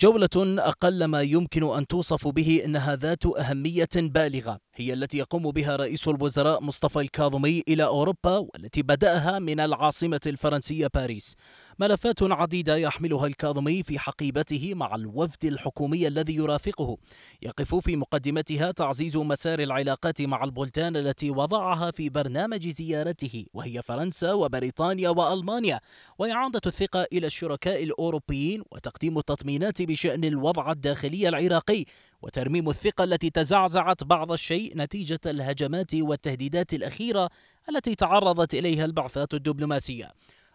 جولة أقل ما يمكن أن توصف به أنها ذات أهمية بالغة هي التي يقوم بها رئيس الوزراء مصطفى الكاظمي إلى أوروبا والتي بدأها من العاصمة الفرنسية باريس ملفات عديدة يحملها الكاظمي في حقيبته مع الوفد الحكومي الذي يرافقه يقف في مقدمتها تعزيز مسار العلاقات مع البلدان التي وضعها في برنامج زيارته وهي فرنسا وبريطانيا وألمانيا وإعادة الثقة إلى الشركاء الأوروبيين وتقديم التطمينات بشأن الوضع الداخلي العراقي وترميم الثقة التي تزعزعت بعض الشيء نتيجة الهجمات والتهديدات الأخيرة التي تعرضت إليها البعثات الدبلوماسية.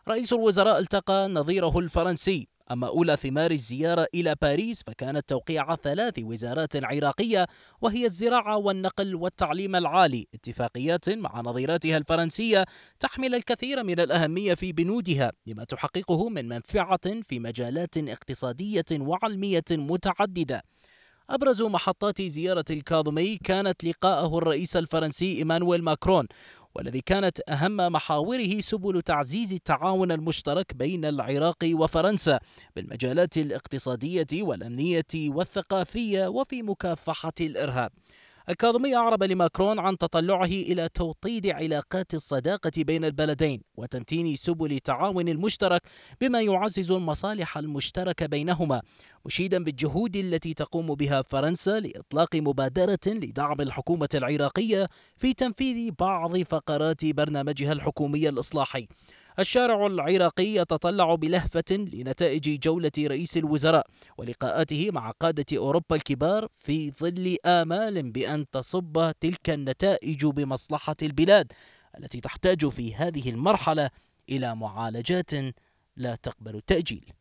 رئيس الوزراء التقى نظيره الفرنسي أما أولى ثمار الزيارة إلى باريس فكانت توقيع ثلاث وزارات عراقية وهي الزراعة والنقل والتعليم العالي اتفاقيات مع نظيراتها الفرنسية تحمل الكثير من الأهمية في بنودها لما تحققه من منفعة في مجالات اقتصادية وعلمية متعددة أبرز محطات زيارة الكاظمي كانت لقاءه الرئيس الفرنسي إيمانويل ماكرون والذي كانت أهم محاوره سبل تعزيز التعاون المشترك بين العراق وفرنسا بالمجالات الاقتصادية والأمنية والثقافية وفي مكافحة الإرهاب الكاظمي أعرب لماكرون عن تطلعه إلى توطيد علاقات الصداقة بين البلدين وتمتين سبل تعاون المشترك بما يعزز المصالح المشتركة بينهما مشيدا بالجهود التي تقوم بها فرنسا لإطلاق مبادرة لدعم الحكومة العراقية في تنفيذ بعض فقرات برنامجها الحكومي الإصلاحي الشارع العراقي يتطلع بلهفة لنتائج جولة رئيس الوزراء ولقاءاته مع قادة أوروبا الكبار في ظل آمال بأن تصب تلك النتائج بمصلحة البلاد التي تحتاج في هذه المرحلة إلى معالجات لا تقبل التأجيل